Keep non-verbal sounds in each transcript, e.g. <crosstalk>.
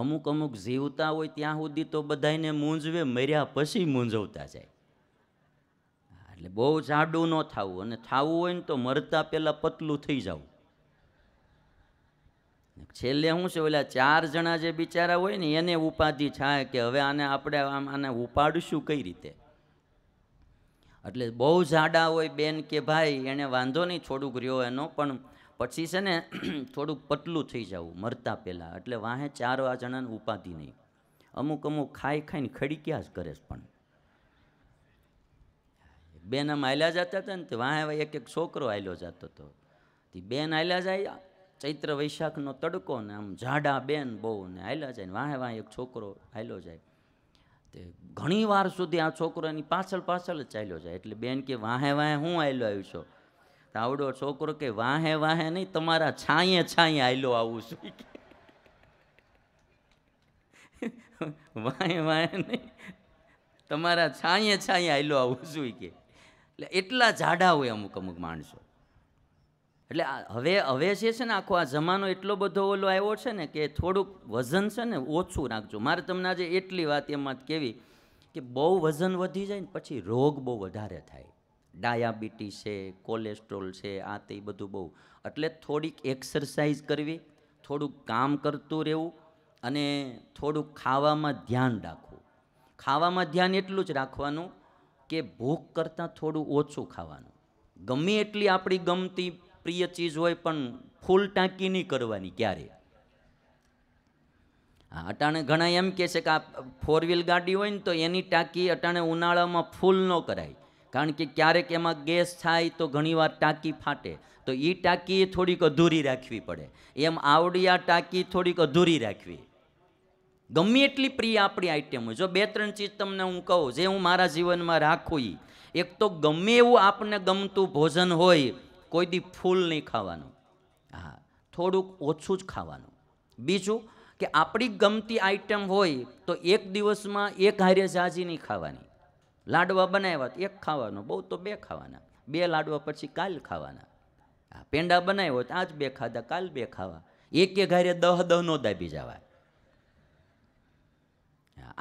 અમુક અમુક જીવતા હોય ત્યાં સુધી તો બધાને મૂંઝવે મર્યા પછી મૂંઝવતા જાય એટલે બહુ જાડું ન થવું અને થવું હોય ને તો મરતા પહેલાં પતલું થઈ જવું છેલ્લે શું છે ઓલા ચાર જણા જે બિચારા હોય ને એને ઉપાધિ થાય કે હવે આને આપણે આમ આને ઉપાડશું કઈ રીતે એટલે બહુ જાડા હોય બેન કે ભાઈ એને વાંધો નહીં થોડુંક રહ્યો એનો પણ પછી છે ને <clears throat> થોડુંક પતલું થઈ જવું મરતા પહેલાં એટલે વાહે ચાર વા જણાને ઉપાધિ નહીં અમુક અમુક ખાઈ ખાઈને ખડી ક્યાં જ કરે પણ બેન આમ હાલ્યા જતા હતા ને તે વાહે એક એક છોકરો હાલ્યો જતો હતો તે બેન હાલ્યા જાય ચૈત્ર વૈશાખનો તડકો ને આમ જાડા બેન બહુ ને હાલ્યા જાય ને વાહે વાહે એક છોકરો હાલ્યો જાય તે ઘણી વાર સુધી આ છોકરો એની પાછળ પાછળ જ ચાલ્યો જાય એટલે બેન કે વાહે વાહે હું હાલ્યો આવ્યો છું તાવડો છોકરો કે વાહે વાહે નહીં તમારા છાંયે છાંયે આયલો આવું છું વાહે વાહે નહીં તમારા છાંયે છાંયે આયલો આવું છું કે એટલે એટલા જાડા હોય અમુક અમુક માણસો એટલે હવે હવે જે છે ને આખો આ જમાનો એટલો બધો ઓલો આવ્યો છે ને કે થોડુંક વજન છે ને ઓછું રાખજો મારે તમને આજે એટલી વાત એમાં કેવી કે બહુ વજન વધી જાય ને પછી રોગ બહુ વધારે થાય ડાયાબિટીસ છે કોલેસ્ટ્રોલ છે આ તે બધું બહુ એટલે થોડીક એક્સરસાઇઝ કરવી થોડુંક કામ કરતું રહેવું અને થોડુંક ખાવામાં ધ્યાન રાખવું ખાવામાં ધ્યાન એટલું જ રાખવાનું કે ભૂખ કરતાં થોડું ઓછું ખાવાનું ગમે એટલી આપણી ગમતી પ્રિય ચીજ હોય પણ ફૂલ ટાંકી નહીં કરવાની ક્યારે હા અટાણે ઘણા એમ કહે છે કે આ ફોર વ્હીલ ગાડી હોય ને તો એની ટાંકી અટાણે ઉનાળામાં ફૂલ ન કરાય કારણ કે ક્યારેક એમાં ગેસ થાય તો ઘણીવાર ટાંકી ફાટે તો એ ટાંકી થોડીક અધૂરી રાખવી પડે એમ આવડી આ ટાંકી થોડીક અધૂરી રાખવી ગમે એટલી પ્રિય આપણી આઈટમ હોય જો બે ત્રણ ચીજ તમને હું કહું જે હું મારા જીવનમાં રાખું એ એક તો ગમે એવું આપને ગમતું ભોજન હોય કોઈ દી ફૂલ નહીં ખાવાનું હા થોડુંક ઓછું જ ખાવાનું બીજું કે આપણી ગમતી આઈટમ હોય તો એક દિવસમાં એક હારે જાજી નહીં ખાવાની લાડવા બનાવ્યા તો એક ખાવાનો બહુ તો બે ખાવાના બે લાડવા પછી કાલ ખાવાના આ પેંડા બનાવ્યો તો આજ બે ખાધા કાલ બે ખાવા એકે એ ઘરે દહ દહ નો દાબી જવાય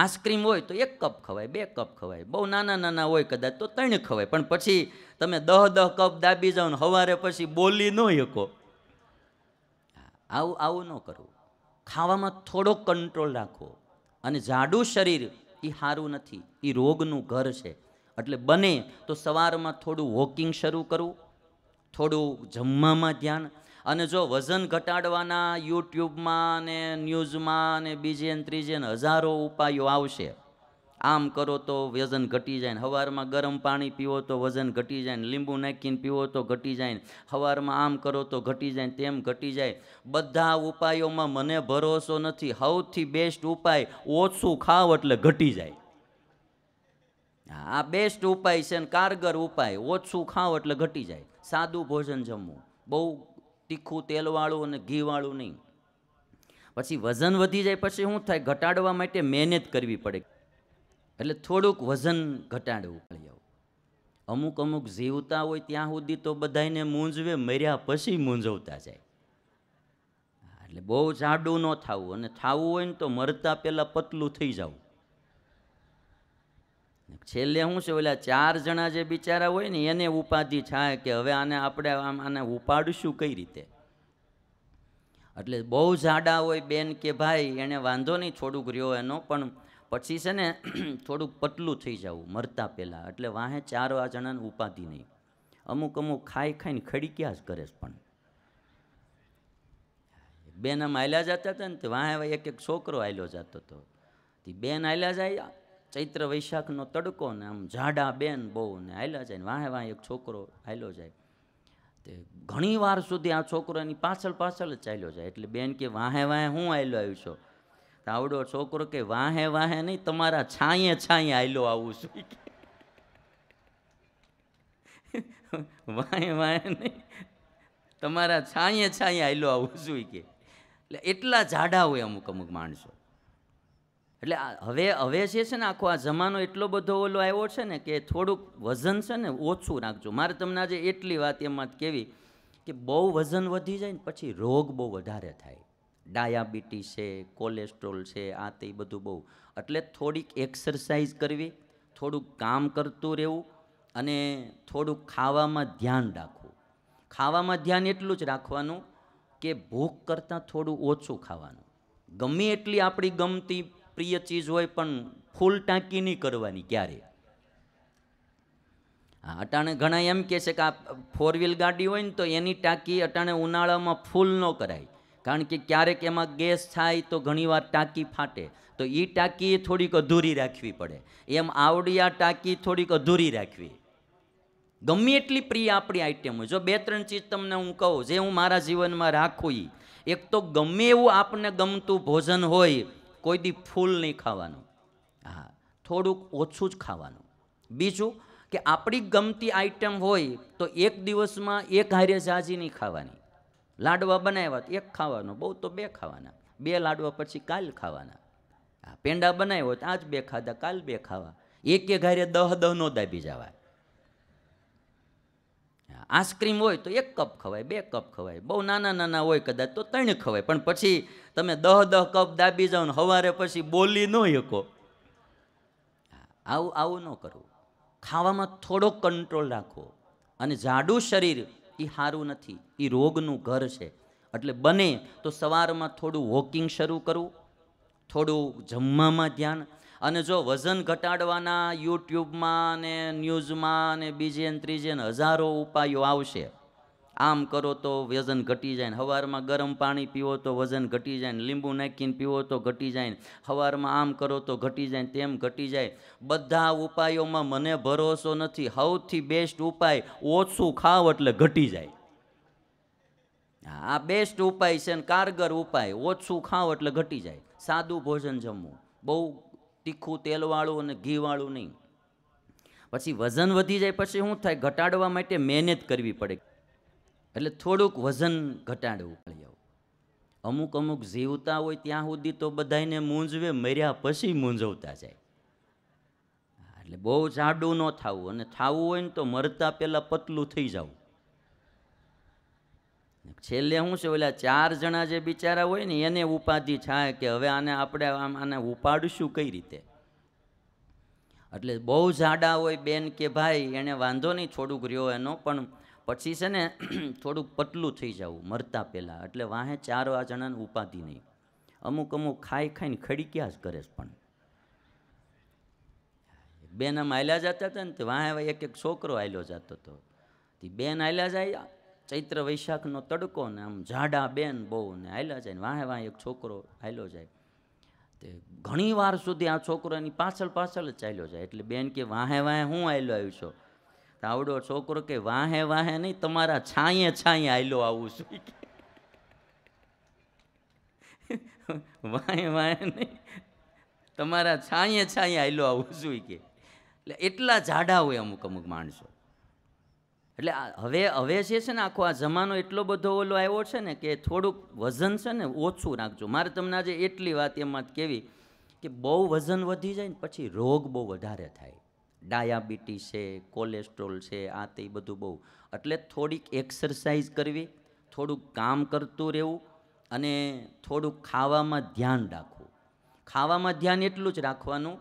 આઈસ્ક્રીમ હોય તો એક કપ ખવાય બે કપ ખવાય બહુ નાના નાના હોય કદાચ તો ત્રણ ખવાય પણ પછી તમે દહ દહ કપ દાબી જાઓ ને સવારે પછી બોલી ન શકો આવું આવું ન કરવું ખાવામાં થોડો કંટ્રોલ રાખો અને જાડું શરીર એ સારું નથી એ રોગનું ઘર છે એટલે બને તો સવારમાં થોડું વોકિંગ શરૂ કરવું થોડું જમવામાં ધ્યાન અને જો વજન ઘટાડવાના યુટ્યુબમાં ને ન્યૂઝમાં ને બીજે ત્રીજે ને હજારો ઉપાયો આવશે આમ કરો તો વજન ઘટી જાય ને સવારમાં ગરમ પાણી પીવો તો વજન ઘટી જાય ને લીંબુ નાખીને પીવો તો ઘટી જાય ને સવારમાં આમ કરો તો ઘટી જાય ને તેમ ઘટી જાય બધા ઉપાયોમાં મને ભરોસો નથી સૌથી બેસ્ટ ઉપાય ઓછું ખાવ એટલે ઘટી જાય આ બેસ્ટ ઉપાય છે ને કારગર ઉપાય ઓછું ખાવ એટલે ઘટી જાય સાદું ભોજન જમવું બહુ તીખું તેલવાળું અને ઘીવાળું નહીં પછી વજન વધી જાય પછી શું થાય ઘટાડવા માટે મહેનત કરવી પડે એટલે થોડુંક વજન ઘટાડવું અમુક અમુક જીવતા હોય ત્યાં સુધી તો બધાને મૂંઝવે મર્યા પછી મૂંઝવતા જાય એટલે બહુ જાડું ન થવું અને થવું હોય ને તો મરતા પહેલાં પતલું થઈ જવું છેલ્લે શું છે ઓલા ચાર જણા જે બિચારા હોય ને એને ઉપાધિ થાય કે હવે આને આપણે આમ આને ઉપાડશું કઈ રીતે એટલે બહુ જાડા હોય બેન કે ભાઈ એને વાંધો નહીં થોડુંક રહ્યો એનો પણ પછી છે ને <clears throat> થોડુંક પતલું થઈ જવું મરતા પહેલાં એટલે વાહે ચાર જણાને ઉપાધિ નહીં અમુક અમુક ખાઈ ખાઈને ખડીક્યા જ કરે છે પણ બેન આમ આયલા જતા હતા ને તે વાહે એક એક છોકરો આયલો જતો હતો તે બેન હાલ્યા જાય ચૈત્ર વૈશાખનો તડકો ને આમ જાડા બેન બહુ ને આયલા જાય ને વાહે વાહે એક છોકરો આયલો જાય તે ઘણી વાર સુધી આ છોકરો એની પાછળ પાછળ જ ચાલ્યો જાય એટલે બેન કે વાહે વાહે હું આયલો આવ્યો છું તો આવડો છોકરો કે વાહે વાહે નહીં તમારા છાંયે છાંયે આયલો આવું છું વાહે વાહે નહીં તમારા છાંયે છાંયે આયલો આવું છું કે એટલે એટલા જાડા હોય અમુક અમુક માણસો એટલે હવે હવે જે છે ને આખો આ જમાનો એટલો બધો ઓલો આવ્યો છે ને કે થોડુંક વજન છે ને ઓછું રાખજો મારે તમને આજે એટલી વાત એમાં કેવી કે બહુ વજન વધી જાય ને પછી રોગ બહુ વધારે થાય ડાયાબિટીસ છે કોલેસ્ટ્રોલ છે આ તે બધું બહુ એટલે થોડીક એક્સરસાઇઝ કરવી થોડુંક કામ કરતું રહેવું અને થોડુંક ખાવામાં ધ્યાન રાખવું ખાવામાં ધ્યાન એટલું જ રાખવાનું કે ભૂખ કરતાં થોડું ઓછું ખાવાનું ગમે એટલી આપણી ગમતી પ્રિય ચીજ હોય પણ ફૂલ ટાંકી નહીં કરવાની ક્યારે હા અટાણે ઘણા એમ કહે છે કે આ ફોર વ્હીલ ગાડી હોય ને તો એની ટાંકી અટાણે ઉનાળામાં ફૂલ ન કરાય કારણ કે ક્યારેક એમાં ગેસ થાય તો ઘણીવાર ટાંકી ફાટે તો એ ટાંકી થોડીક અધૂરી રાખવી પડે એમ આવડિયા ટાંકી થોડીક અધૂરી રાખવી ગમે એટલી પ્રિય આપણી આઈટમ જો બે ત્રણ ચીજ તમને હું કહું જે હું મારા જીવનમાં રાખું એ એક તો ગમે એવું આપણને ગમતું ભોજન હોય કોઈ દી ફૂલ નહીં ખાવાનું હા થોડુંક ઓછું જ ખાવાનું બીજું કે આપણી ગમતી આઈટમ હોય તો એક દિવસમાં એક હારે જાજી નહીં ખાવાની લાડવા બનાવ્યા એક ખાવાનો બહુ તો બે ખાવાના બે લાડવા પછી કાલ ખાવાના આ પેંડા બનાવ્યો તો આજ બે ખાધા કાલ બે ખાવા એક ઘરે દહ દહ નો દાબી જવાય આઈસ્ક્રીમ હોય તો એક કપ ખવાય બે કપ ખવાય બહુ નાના નાના હોય કદાચ તો ત્રણ ખવાય પણ પછી તમે દહ દહ કપ દાબી જાઓ ને સવારે પછી બોલી ન શકો આવું આવું ન કરવું ખાવામાં થોડો કંટ્રોલ રાખો અને જાડું શરીર એ સારું નથી એ રોગનું ઘર છે એટલે બને તો સવારમાં થોડું વોકિંગ શરૂ કરવું થોડું જમવામાં ધ્યાન અને જો વજન ઘટાડવાના યુટ્યુબમાં ને ન્યૂઝમાં ને બીજે ને ત્રીજે ને હજારો ઉપાયો આવશે આમ કરો તો વજન ઘટી જાય હવારમાં ગરમ પાણી પીવો તો વજન ઘટી જાય લીંબુ નાખીને પીવો તો ઘટી જાય હવારમાં આમ કરો તો ઘટી જાય તેમ ઘટી જાય બધા ઉપાયોમાં મને ભરોસો નથી સૌથી બેસ્ટ ઉપાય ઓછું ખાવ એટલે ઘટી જાય આ બેસ્ટ ઉપાય છે ને કારગર ઉપાય ઓછું ખાવ એટલે ઘટી જાય સાદું ભોજન જમવું બહુ તીખું તેલવાળું અને ઘીવાળું નહીં પછી વજન વધી જાય પછી શું થાય ઘટાડવા માટે મહેનત કરવી પડે એટલે થોડુંક વજન ઘટાડવું અમુક અમુક જીવતા હોય ત્યાં સુધી તો બધાને મૂંઝવે મર્યા પછી મૂંઝવતા જાય એટલે બહુ જાડું ન થવું અને થવું હોય ને તો મરતા પહેલાં પતલું થઈ જવું છેલ્લે શું છે ઓલા ચાર જણા જે બિચારા હોય ને એને ઉપાધિ થાય કે હવે આને આપણે આમ આને ઉપાડશું કઈ રીતે એટલે બહુ જાડા હોય બેન કે ભાઈ એને વાંધો નહીં થોડુંક રહ્યો એનો પણ પછી છે ને <clears throat> થોડુંક પતલું થઈ જવું મરતા પહેલાં એટલે વાહે ચાર જણાને ઉપાધિ નહીં અમુક અમુક ખાઈ ખાઈને ખડીક્યા જ કરે છે પણ બેન આમ આયલા જતા હતા ને તે વાહે એક એક છોકરો આયલો જતો હતો તે બેન આયલા જાય ચૈત્ર વૈશાખનો તડકો ને આમ જાડા બેન બહુ ને આયલા જાય ને વાહે વાહે એક છોકરો આયલો જાય તે ઘણી વાર સુધી આ છોકરોની પાછળ પાછળ જ ચાલ્યો જાય એટલે બેન કે વાહે વાહે હું આયલો આવ્યો છું તાવડો છોકરો કે વાહે વાહે નહીં તમારા છાંયે છાંય આયલો આવું છું વાહે વાહે નહીં તમારા છાંયે છાંયે આયલો આવું છું કે એટલે એટલા જાડા હોય અમુક અમુક માણસો એટલે હવે હવે જે છે ને આખો આ જમાનો એટલો બધો ઓલો આવ્યો છે ને કે થોડુંક વજન છે ને ઓછું રાખજો મારે તમને આજે એટલી વાત એમાં કેવી કે બહુ વજન વધી જાય ને પછી રોગ બહુ વધારે થાય ડાયાબિટીસ છે કોલેસ્ટ્રોલ છે આ તે બધું બહુ એટલે થોડીક એક્સરસાઇઝ કરવી થોડુંક કામ કરતું રહેવું અને થોડુંક ખાવામાં ધ્યાન રાખવું ખાવામાં ધ્યાન એટલું જ રાખવાનું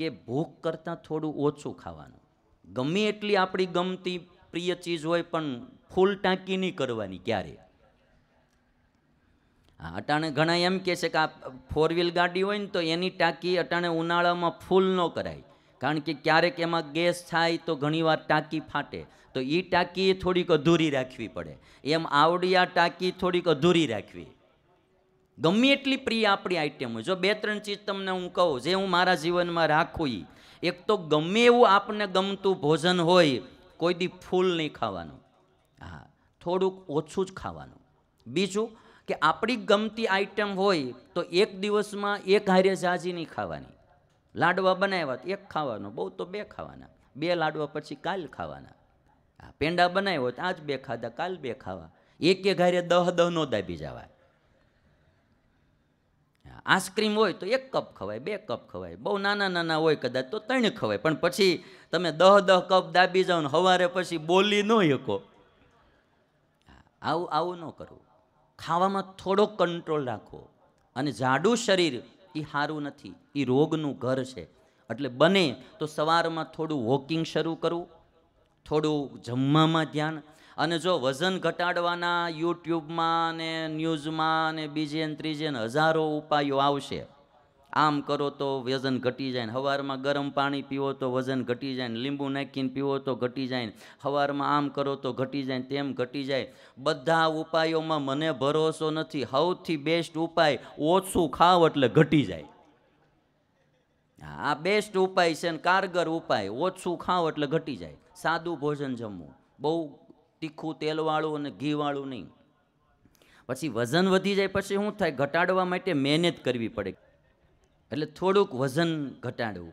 કે ભૂખ કરતાં થોડું ઓછું ખાવાનું ગમે એટલી આપણી ગમતી પ્રિય ચીજ હોય પણ ફૂલ ટાંકી નહીં કરવાની ક્યારે હા અટાણે ઘણા એમ કહે છે કે આ ફોર વ્હીલ ગાડી હોય ને તો એની ટાંકી અટાણે ઉનાળામાં ફૂલ ન કરાય કારણ કે ક્યારેક એમાં ગેસ થાય તો ઘણીવાર ટાંકી ફાટે તો એ ટાંકી થોડીક અધૂરી રાખવી પડે એમ આવડી ટાંકી થોડીક અધૂરી રાખવી ગમે એટલી પ્રિય આપણી આઈટમ હોય જો બે ત્રણ ચીજ તમને હું કહું જે હું મારા જીવનમાં રાખું એ એક તો ગમે એવું આપને ગમતું ભોજન હોય કોઈ દી ફૂલ નહીં ખાવાનું હા થોડુંક ઓછું જ ખાવાનું બીજું કે આપણી ગમતી આઈટમ હોય તો એક દિવસમાં એક હારે જાજી નહીં ખાવાની લાડવા બનાવ્યા તો એક ખાવાનો બહુ તો બે ખાવાના બે લાડવા પછી કાલ ખાવાના આ પેંડા બનાવ્યો તો આજ બે ખાધા કાલ બે ખાવા એક કે ઘરે દહ દહ નો દાબી જવાય આઈસ્ક્રીમ હોય તો એક કપ ખવાય બે કપ ખવાય બહુ નાના નાના હોય કદાચ તો ત્રણ ખવાય પણ પછી તમે દહ દહ કપ દાબી જાઓ ને સવારે પછી બોલી ન શકો આવું આવું ન કરવું ખાવામાં થોડો કંટ્રોલ રાખો અને જાડું શરીર એ સારું નથી એ રોગનું ઘર છે એટલે બને તો સવારમાં થોડું વોકિંગ શરૂ કરવું થોડું જમવામાં ધ્યાન અને જો વજન ઘટાડવાના યુટ્યુબમાં ને ન્યૂઝમાં ને બીજે ત્રીજે ને હજારો ઉપાયો આવશે આમ કરો તો વજન ઘટી જાય ને સવારમાં ગરમ પાણી પીવો તો વજન ઘટી જાય ને લીંબુ નાખીને પીવો તો ઘટી જાય ને હવારમાં આમ કરો તો ઘટી જાય તેમ ઘટી જાય બધા ઉપાયોમાં મને ભરોસો નથી સૌથી બેસ્ટ ઉપાય ઓછું ખાવ એટલે ઘટી જાય આ બેસ્ટ ઉપાય છે ને કારગર ઉપાય ઓછું ખાવ એટલે ઘટી જાય સાદું ભોજન જમવું બહુ તીખું તેલવાળું અને ઘીવાળું નહીં પછી વજન વધી જાય પછી શું થાય ઘટાડવા માટે મહેનત કરવી પડે એટલે થોડુંક વજન ઘટાડવું